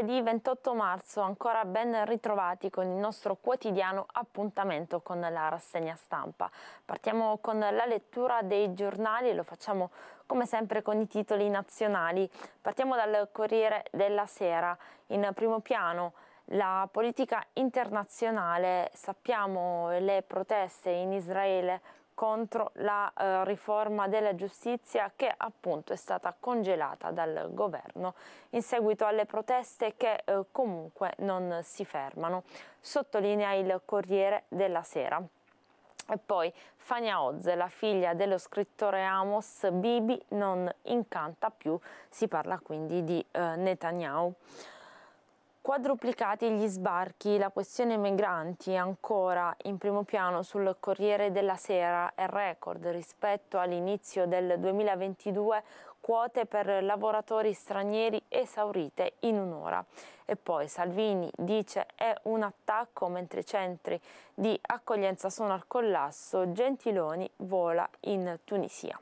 martedì 28 marzo, ancora ben ritrovati con il nostro quotidiano appuntamento con la rassegna stampa. Partiamo con la lettura dei giornali lo facciamo come sempre con i titoli nazionali. Partiamo dal Corriere della Sera, in primo piano la politica internazionale, sappiamo le proteste in Israele contro la eh, riforma della giustizia che appunto è stata congelata dal governo in seguito alle proteste che eh, comunque non si fermano, sottolinea il Corriere della Sera. E poi Fania Oz, la figlia dello scrittore Amos Bibi, non incanta più, si parla quindi di eh, Netanyahu quadruplicati gli sbarchi, la questione migranti ancora in primo piano sul Corriere della Sera è record rispetto all'inizio del 2022 quote per lavoratori stranieri esaurite in un'ora. E poi Salvini dice è un attacco mentre i centri di accoglienza sono al collasso, Gentiloni vola in Tunisia.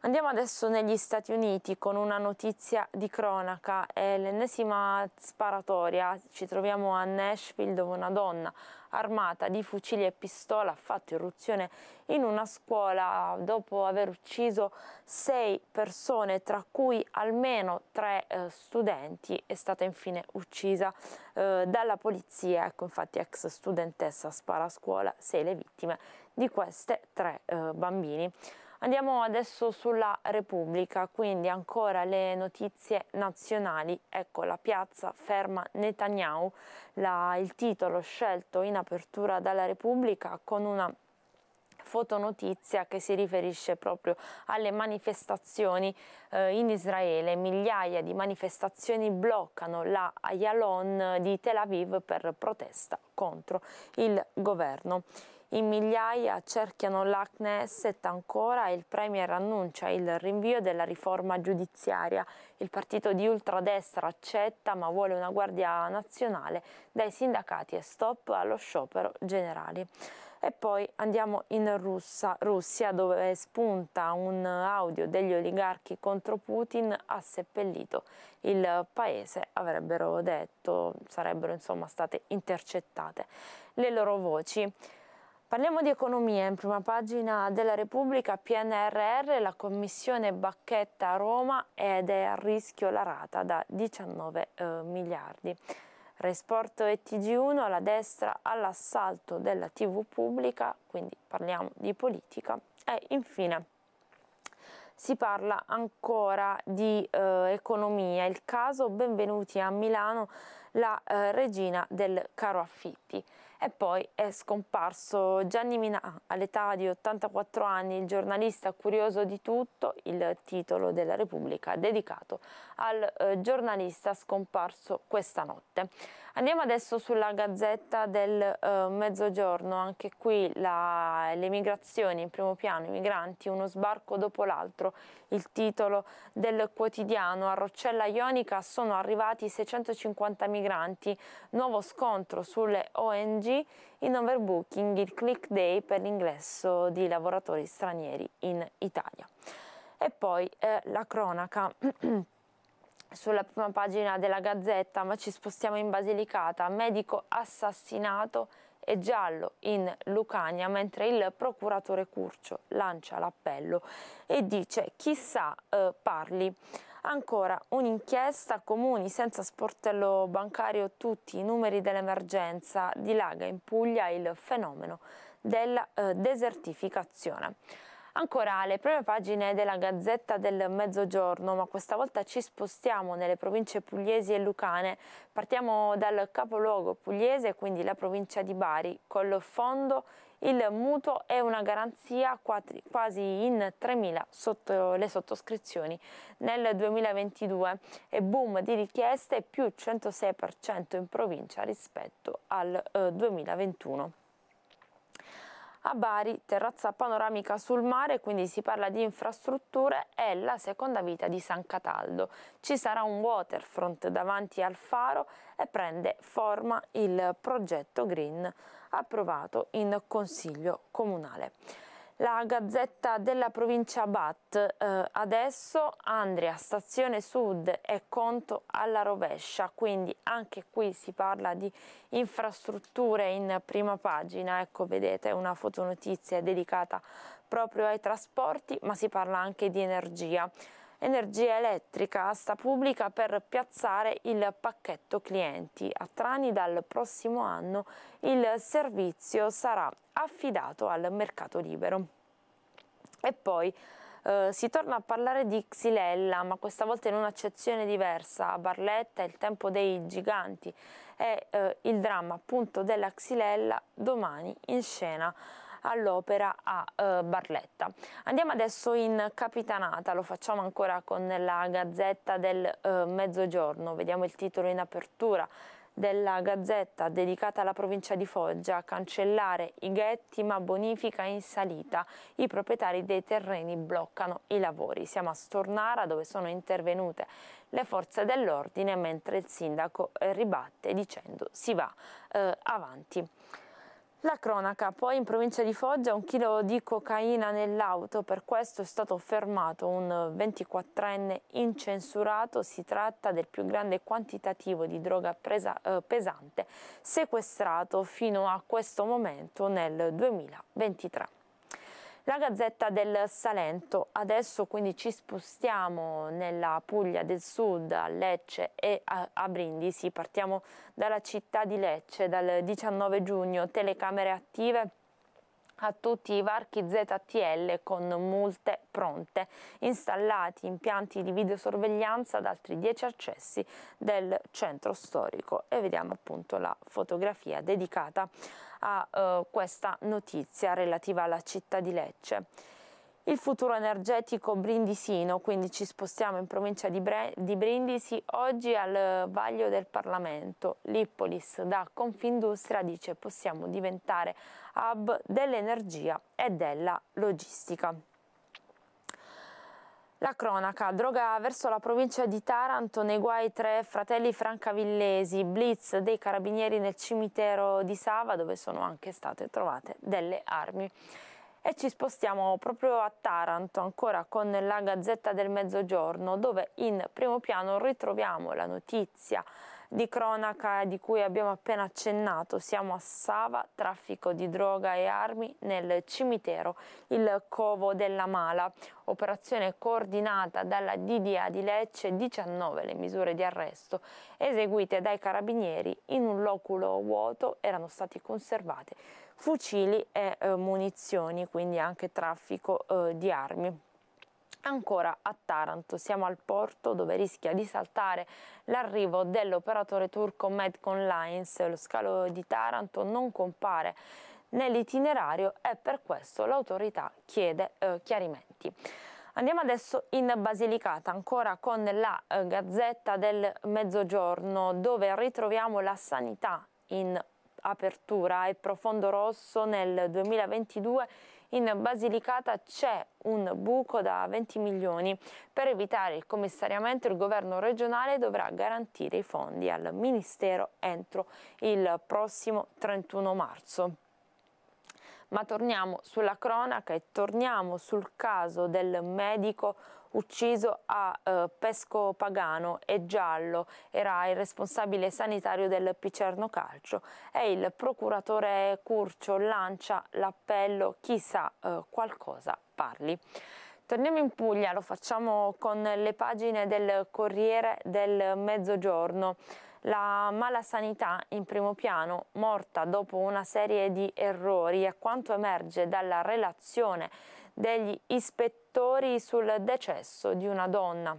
Andiamo adesso negli Stati Uniti con una notizia di cronaca, è l'ennesima sparatoria, ci troviamo a Nashville dove una donna armata di fucili e pistola ha fatto irruzione in una scuola dopo aver ucciso sei persone, tra cui almeno tre eh, studenti, è stata infine uccisa eh, dalla polizia, ecco infatti ex studentessa spara a scuola, sei le vittime di queste tre eh, bambini. Andiamo adesso sulla Repubblica, quindi ancora le notizie nazionali. Ecco la piazza ferma Netanyahu, la, il titolo scelto in apertura dalla Repubblica con una fotonotizia che si riferisce proprio alle manifestazioni eh, in Israele. Migliaia di manifestazioni bloccano la Ayalon di Tel Aviv per protesta contro il governo. In migliaia cerchiano la Knesset ancora e il Premier annuncia il rinvio della riforma giudiziaria. Il partito di ultradestra accetta ma vuole una guardia nazionale dai sindacati e stop allo sciopero generale. E poi andiamo in Russia, Russia dove spunta un audio degli oligarchi contro Putin ha seppellito il paese, avrebbero detto, sarebbero insomma state intercettate le loro voci. Parliamo di economia, in prima pagina della Repubblica PNRR, la commissione bacchetta a Roma ed è a rischio la rata da 19 eh, miliardi. Resporto e TG1 alla destra all'assalto della TV pubblica, quindi parliamo di politica, e infine si parla ancora di eh, economia. Il caso Benvenuti a Milano la eh, regina del caro affitti. E poi è scomparso Gianni Minà, ah, all'età di 84 anni, il giornalista curioso di tutto, il titolo della Repubblica dedicato al eh, giornalista scomparso questa notte. Andiamo adesso sulla Gazzetta del eh, Mezzogiorno, anche qui la, le migrazioni in primo piano, i migranti, uno sbarco dopo l'altro, il titolo del quotidiano, a Roccella Ionica sono arrivati 650 migranti migranti, nuovo scontro sulle ONG, in overbooking, il click day per l'ingresso di lavoratori stranieri in Italia. E poi eh, la cronaca. sulla prima pagina della Gazzetta, ma ci spostiamo in Basilicata, medico assassinato e giallo in Lucania, mentre il procuratore Curcio lancia l'appello e dice chissà eh, parli Ancora un'inchiesta comuni senza sportello bancario tutti i numeri dell'emergenza dilaga in Puglia il fenomeno della eh, desertificazione. Ancora le prime pagine della Gazzetta del Mezzogiorno, ma questa volta ci spostiamo nelle province pugliesi e lucane. Partiamo dal capoluogo pugliese, quindi la provincia di Bari, col fondo il mutuo è una garanzia quasi in 3.000 sotto le sottoscrizioni nel 2022 e boom di richieste più 106% in provincia rispetto al 2021. Eh, a Bari, terrazza panoramica sul mare, quindi si parla di infrastrutture, è la seconda vita di San Cataldo. Ci sarà un waterfront davanti al faro e prende forma il progetto Green approvato in Consiglio Comunale la Gazzetta della provincia Bat. Eh, adesso Andria, stazione sud e conto alla rovescia, quindi anche qui si parla di infrastrutture in prima pagina. Ecco, vedete una fotonotizia dedicata proprio ai trasporti, ma si parla anche di energia energia elettrica, sta pubblica per piazzare il pacchetto clienti. A Trani dal prossimo anno il servizio sarà affidato al mercato libero. E poi Uh, si torna a parlare di Xilella, ma questa volta in un'accezione diversa. A Barletta, il tempo dei giganti e uh, il dramma appunto della Xilella domani in scena all'opera a eh, Barletta. Andiamo adesso in Capitanata, lo facciamo ancora con la Gazzetta del eh, Mezzogiorno, vediamo il titolo in apertura della Gazzetta dedicata alla provincia di Foggia, cancellare i ghetti ma bonifica in salita. I proprietari dei terreni bloccano i lavori. Siamo a Stornara dove sono intervenute le forze dell'ordine mentre il sindaco eh, ribatte dicendo si va eh, avanti. La cronaca, poi in provincia di Foggia un chilo di cocaina nell'auto, per questo è stato fermato un 24enne incensurato, si tratta del più grande quantitativo di droga presa, eh, pesante sequestrato fino a questo momento nel 2023 la Gazzetta del Salento. Adesso quindi ci spostiamo nella Puglia del Sud, a Lecce e a, Brindisi. Partiamo dalla città di Lecce, dal 19 giugno, telecamere attive a tutti i varchi ZTL con multe pronte, installati impianti di videosorveglianza ad altri 10 accessi del centro storico e vediamo appunto la fotografia dedicata a eh, questa notizia relativa alla città di Lecce. Il futuro energetico brindisino, quindi ci spostiamo in provincia di, Bre di Brindisi, oggi al vaglio del Parlamento. L'Ippolis da Confindustria dice possiamo diventare hub dell'energia e della logistica. La cronaca, droga verso la provincia di Taranto, nei guai tre fratelli francavillesi, blitz dei carabinieri nel cimitero di Sava dove sono anche state trovate delle armi. E ci spostiamo proprio a Taranto, ancora con la Gazzetta del Mezzogiorno, dove in primo piano ritroviamo la notizia di cronaca di cui abbiamo appena accennato. Siamo a Sava, traffico di droga e armi nel cimitero, il covo della Mala. Operazione coordinata dalla DDA di Lecce, 19 le misure di arresto eseguite dai carabinieri in un loculo vuoto erano state conservate fucili e eh, munizioni, quindi anche traffico eh, di armi. Ancora a Taranto, siamo al porto dove rischia di saltare l'arrivo dell'operatore turco Medcon Lines, lo scalo di Taranto non compare nell'itinerario e per questo l'autorità chiede eh, chiarimenti. Andiamo adesso in Basilicata, ancora con la eh, Gazzetta del Mezzogiorno, dove ritroviamo la sanità in apertura e profondo rosso nel 2022 in Basilicata c'è un buco da 20 milioni. Per evitare il commissariamento il governo regionale dovrà garantire i fondi al Ministero entro il prossimo 31 marzo. Ma torniamo sulla cronaca e torniamo sul caso del medico ucciso a eh, Pesco Pagano e Giallo era il responsabile sanitario del Picerno Calcio e il procuratore Curcio lancia l'appello chissà eh, qualcosa parli. Torniamo in Puglia, lo facciamo con le pagine del Corriere del Mezzogiorno. La mala sanità in primo piano, morta dopo una serie di errori, a quanto emerge dalla relazione degli ispettori sul decesso di una donna.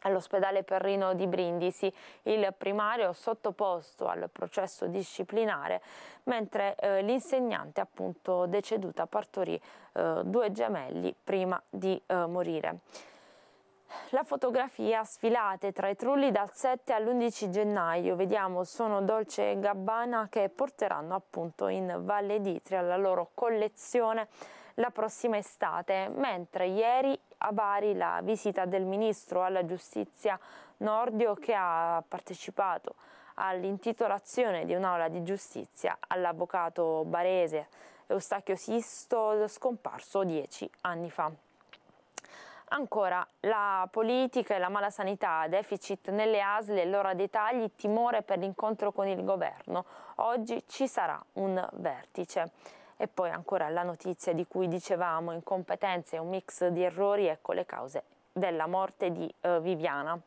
All'ospedale Perrino di Brindisi il primario sottoposto al processo disciplinare, mentre eh, l'insegnante appunto deceduta partorì eh, due gemelli prima di eh, morire. La fotografia sfilate tra i trulli dal 7 all'11 gennaio, vediamo sono Dolce e Gabbana che porteranno appunto in Valle d'Itria la loro collezione la prossima estate, mentre ieri a Bari la visita del Ministro alla Giustizia Nordio che ha partecipato all'intitolazione di un'aula di giustizia all'avvocato barese Eustachio Sisto scomparso dieci anni fa. Ancora, la politica e la mala sanità, deficit nelle ASL e l'ora dei tagli, timore per l'incontro con il governo. Oggi ci sarà un vertice. E poi ancora la notizia di cui dicevamo, incompetenze e un mix di errori, ecco le cause della morte di eh, Viviana.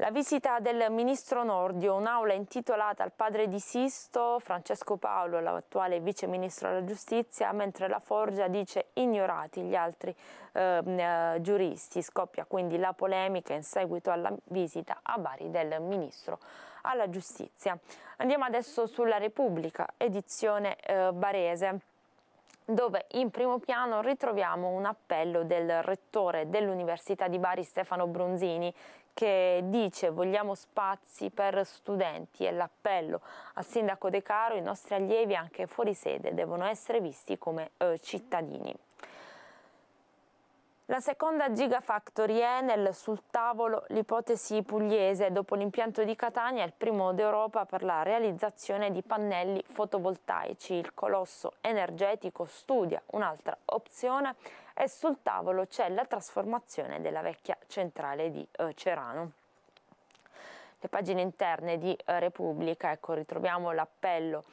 La visita del ministro Nordio, un'aula intitolata al padre di Sisto, Francesco Paolo, l'attuale vice ministro della giustizia, mentre la Forgia dice ignorati gli altri ehm, eh, giuristi. Scoppia quindi la polemica in seguito alla visita a Bari del ministro alla giustizia. Andiamo adesso sulla Repubblica, edizione eh, barese dove in primo piano ritroviamo un appello del rettore dell'Università di Bari Stefano Bronzini che dice vogliamo spazi per studenti e l'appello al sindaco De Caro i nostri allievi anche fuori sede devono essere visti come eh, cittadini. La seconda Gigafactory Enel sul tavolo l'ipotesi pugliese dopo l'impianto di Catania il primo d'Europa per la realizzazione di pannelli fotovoltaici. Il colosso energetico studia un'altra opzione e sul tavolo c'è la trasformazione della vecchia centrale di eh, Cerano le pagine interne di eh, Repubblica, ecco, ritroviamo l'appello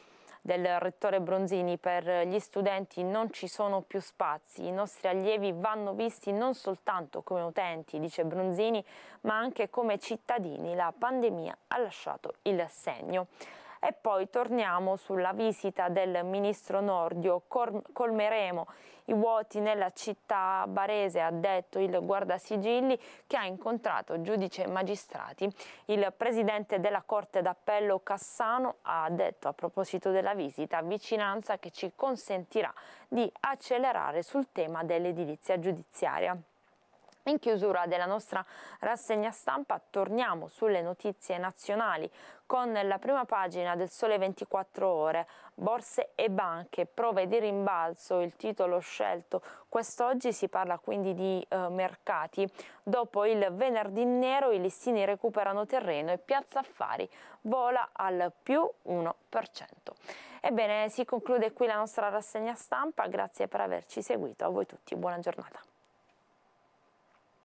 del rettore Bronzini per gli studenti non ci sono più spazi, i nostri allievi vanno visti non soltanto come utenti, dice Bronzini, ma anche come cittadini. La pandemia ha lasciato il segno. E poi torniamo sulla visita del ministro Nordio, colmeremo i vuoti nella città barese, ha detto il guardasigilli che ha incontrato giudice e magistrati. Il presidente della Corte d'Appello Cassano ha detto a proposito della visita vicinanza che ci consentirà di accelerare sul tema dell'edilizia giudiziaria. In chiusura della nostra rassegna stampa torniamo sulle notizie nazionali con la prima pagina del Sole 24 Ore, Borse e banche, prove di rimbalzo, il titolo scelto. Quest'oggi si parla quindi di eh, mercati. Dopo il venerdì nero i listini recuperano terreno e Piazza Affari vola al più 1%. Ebbene, si conclude qui la nostra rassegna stampa, grazie per averci seguito, a voi tutti buona giornata.